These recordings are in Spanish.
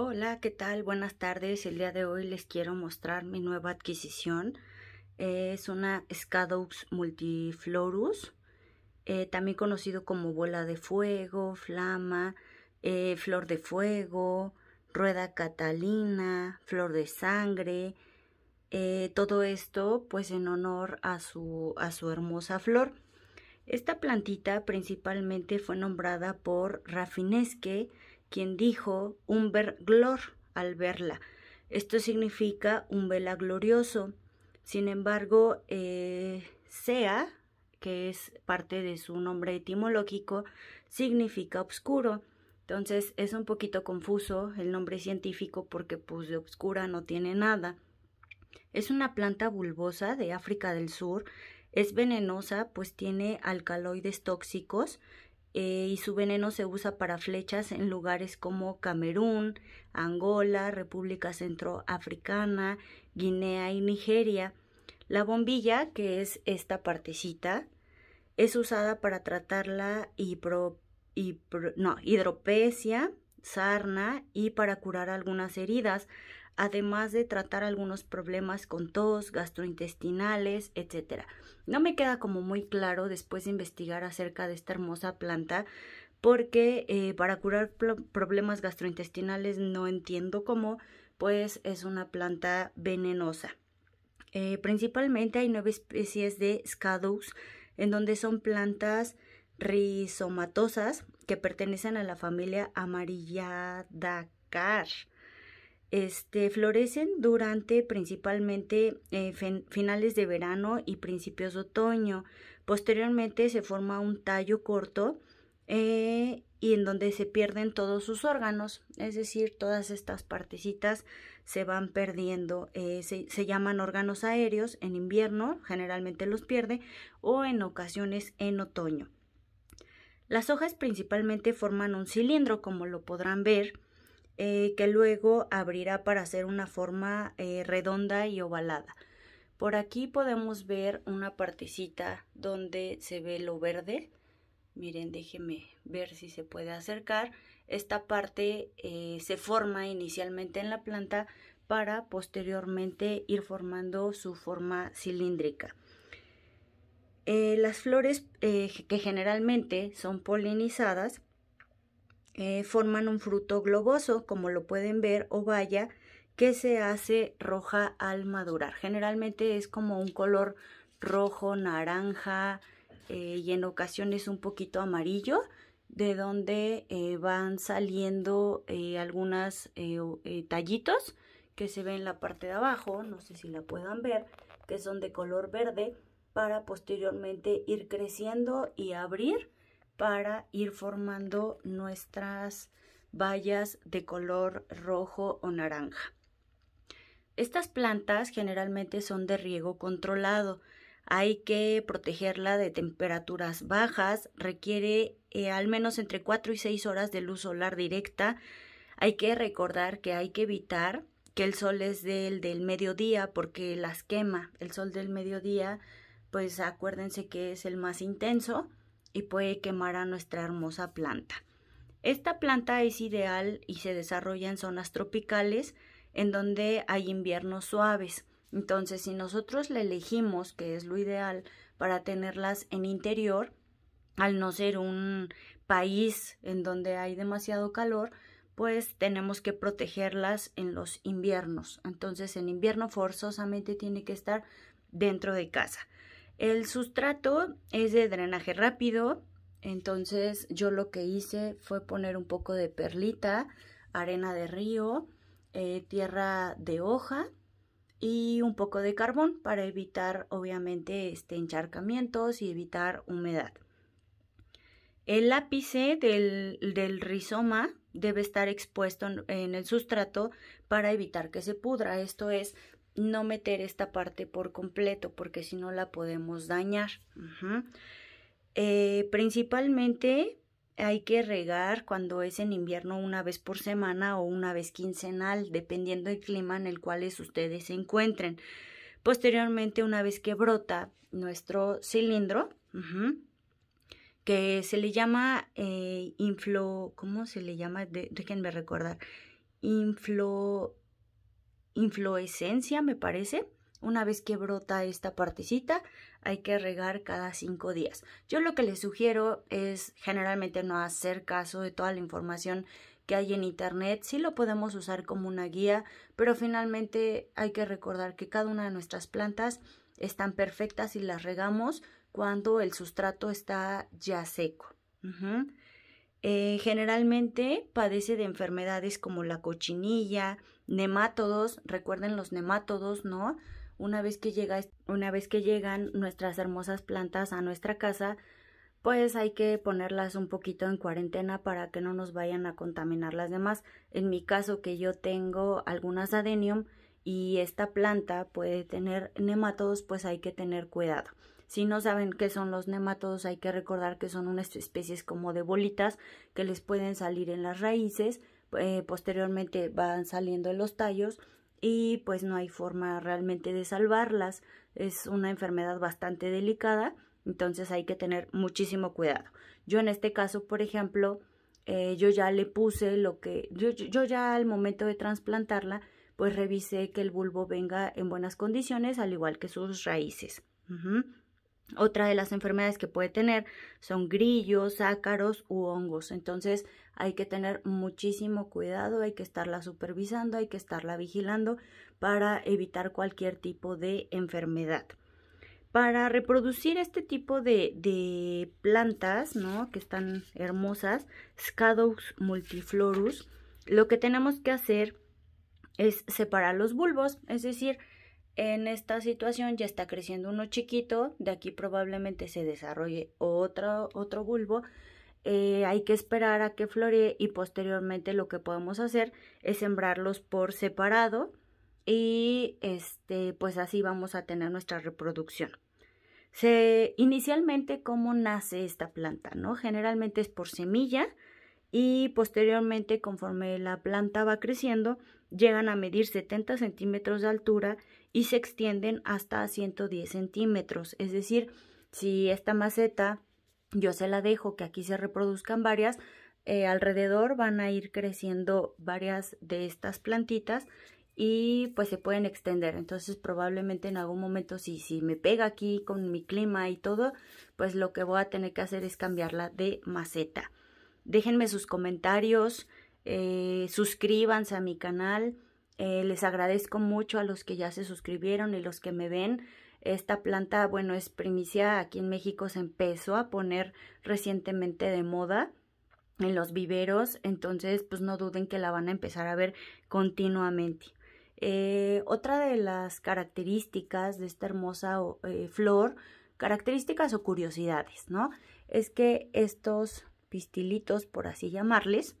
Hola, ¿qué tal? Buenas tardes. El día de hoy les quiero mostrar mi nueva adquisición. Es una Scadox multiflorus, eh, también conocido como bola de fuego, flama, eh, flor de fuego, rueda catalina, flor de sangre. Eh, todo esto pues en honor a su, a su hermosa flor. Esta plantita principalmente fue nombrada por Rafinesque, quien dijo un ver al verla. Esto significa un vela glorioso. Sin embargo, eh, sea, que es parte de su nombre etimológico, significa oscuro. Entonces es un poquito confuso el nombre científico porque pues de obscura no tiene nada. Es una planta bulbosa de África del Sur, es venenosa pues tiene alcaloides tóxicos eh, y su veneno se usa para flechas en lugares como Camerún, Angola, República Centroafricana, Guinea y Nigeria. La bombilla, que es esta partecita, es usada para tratar la hipro, no, hidropesia, sarna y para curar algunas heridas además de tratar algunos problemas con tos, gastrointestinales, etc. No me queda como muy claro después de investigar acerca de esta hermosa planta, porque eh, para curar problemas gastrointestinales no entiendo cómo, pues es una planta venenosa. Eh, principalmente hay nueve especies de Scadus, en donde son plantas rizomatosas que pertenecen a la familia Amarilladacar. Este, florecen durante principalmente eh, finales de verano y principios de otoño. Posteriormente se forma un tallo corto eh, y en donde se pierden todos sus órganos, es decir, todas estas partecitas se van perdiendo, eh, se, llaman órganos aéreos en invierno, generalmente los pierde, o en ocasiones en otoño. Las hojas principalmente forman un cilindro, como lo podrán ver, eh, que luego abrirá para hacer una forma eh, redonda y ovalada. Por aquí podemos ver una partecita donde se ve lo verde. Miren, déjenme ver si se puede acercar. Esta parte eh, se forma inicialmente en la planta para posteriormente ir formando su forma cilíndrica. las flores que generalmente son polinizadas eh, forman un fruto globoso, como lo pueden ver, o vaya, que se hace roja al madurar. Generalmente es como un color rojo, naranja eh, y en ocasiones un poquito amarillo, de donde eh, van saliendo algunas tallitos que se ven en la parte de abajo, no sé si la puedan ver, que son de color verde, para posteriormente ir creciendo y abrir para ir formando nuestras vallas de color rojo o naranja. Estas plantas generalmente son de riego controlado. Hay que protegerla de temperaturas bajas, requiere eh, al menos entre 4 y 6 horas de luz solar directa. Hay que recordar que hay que evitar que el sol es del, del mediodía porque las quema. El sol del mediodía, pues acuérdense que es el más intenso y puede quemar a nuestra hermosa planta. Esta planta es ideal y se desarrolla en zonas tropicales en donde hay inviernos suaves. Entonces, si nosotros la elegimos, que es lo ideal para tenerlas en interior, al no ser un país en donde hay demasiado calor, pues tenemos que protegerlas en los inviernos. Entonces, en invierno forzosamente tiene que estar dentro de casa. El sustrato es de drenaje rápido, entonces yo lo que hice fue poner un poco de perlita, arena de río, eh, tierra de hoja y un poco de carbón para evitar obviamente este encharcamientos y evitar humedad. El lápice del, del, rizoma debe estar expuesto en, el sustrato para evitar que se pudra. Esto es no meter esta parte por completo porque si no la podemos dañar. Eh, principalmente hay que regar cuando es en invierno una vez por semana o una vez quincenal, dependiendo del clima en el cual ustedes se encuentren. Posteriormente, una vez que brota nuestro cilindro, que se le llama eh, inflo, ¿cómo se le llama? déjenme recordar. Inflo, inflorescencia, me parece. Una vez que brota esta partecita, hay que regar cada cinco días. Yo lo que les sugiero es generalmente no hacer caso de toda la información que hay en internet. si lo podemos usar como una guía, pero finalmente hay que recordar que cada una de nuestras plantas están perfectas y las regamos cuando el sustrato está ya seco. Eh, generalmente padece de enfermedades como la cochinilla, nematodos recuerden los nematodos ¿no? Una vez que llega, una vez que llegan nuestras hermosas plantas a nuestra casa, pues hay que ponerlas un poquito en cuarentena para que no nos vayan a contaminar las demás. En mi caso que yo tengo algunas adenium y esta planta puede tener nematodos, pues hay que tener cuidado. Si no saben qué son los nematodos, hay que recordar que son unas especies como de bolitas que les pueden salir en las raíces, eh, posteriormente van saliendo en los tallos y pues no hay forma realmente de salvarlas. Es una enfermedad bastante delicada, entonces hay que tener muchísimo cuidado. Yo en este caso, por ejemplo, eh, yo ya le puse lo que, yo, ya al momento de trasplantarla, pues revisé que el bulbo venga en buenas condiciones, al igual que sus raíces. Otra de las enfermedades que puede tener son grillos, ácaros u hongos. Entonces hay que tener muchísimo cuidado, hay que estarla supervisando, hay que estarla vigilando para evitar cualquier tipo de enfermedad. Para reproducir este tipo de, de plantas, ¿no? Que están hermosas, Scadox multiflorus, lo que tenemos que hacer es separar los bulbos, es decir, en esta situación ya está creciendo uno chiquito, de aquí probablemente se desarrolle otro, otro bulbo. Eh, hay que esperar a que floree y posteriormente lo que podemos hacer es sembrarlos por separado y este, pues así vamos a tener nuestra reproducción. inicialmente, ¿cómo nace esta planta? ¿no? Generalmente es por semilla y posteriormente, conforme la planta va creciendo, llegan a medir 70 centímetros de altura y se extienden hasta 110 centímetros. Es decir, si esta maceta yo se la dejo que aquí se reproduzcan varias, eh, alrededor van a ir creciendo varias de estas plantitas y pues se pueden extender. Entonces probablemente en algún momento si, si me pega aquí con mi clima y todo, pues lo que voy a tener que hacer es cambiarla de maceta. Déjenme sus comentarios, eh, suscríbanse a mi canal. Eh, les agradezco mucho a los que ya se suscribieron y los que me ven. Esta planta, bueno, es primicia. Aquí en México se empezó a poner recientemente de moda en los viveros. Entonces, pues no duden que la van a empezar a ver continuamente. Eh, otra de las características de esta hermosa eh, flor, características o curiosidades, ¿no? Es que estos pistilitos, por así llamarles,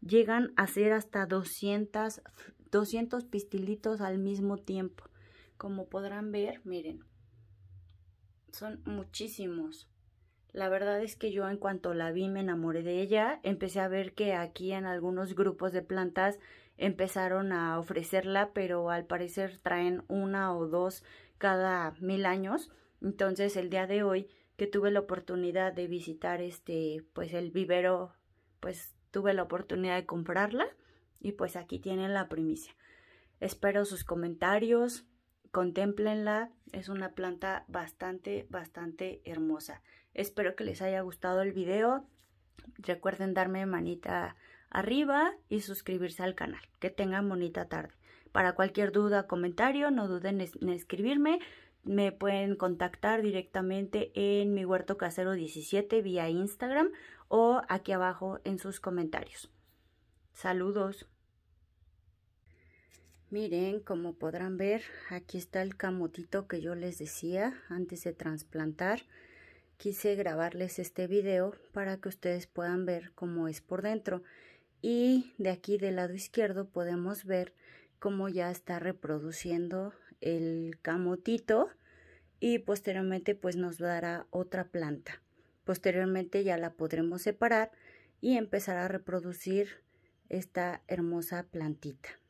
llegan a ser hasta 200 200 pistilitos al mismo tiempo. Como podrán ver, miren, son muchísimos. La verdad es que yo en cuanto la vi me enamoré de ella. Empecé a ver que aquí en algunos grupos de plantas empezaron a ofrecerla, pero al parecer traen una o dos cada mil años. Entonces el día de hoy que tuve la oportunidad de visitar este, pues el vivero, pues tuve la oportunidad de comprarla y pues aquí tienen la primicia. Espero sus comentarios, contémplenla, es una planta bastante, bastante hermosa. Espero que les haya gustado el video. Recuerden darme manita arriba y suscribirse al canal. Que tengan bonita tarde. Para cualquier duda o comentario, no duden en escribirme. Me pueden contactar directamente en mi huerto casero 17 vía Instagram o aquí abajo en sus comentarios. Saludos. Miren, como podrán ver, aquí está el camotito que yo les decía antes de trasplantar. Quise grabarles este video para que ustedes puedan ver cómo es por dentro. Y de aquí del lado izquierdo podemos ver cómo ya está reproduciendo el camotito y posteriormente pues nos dará otra planta. Posteriormente ya la podremos separar y empezar a reproducir esta hermosa plantita.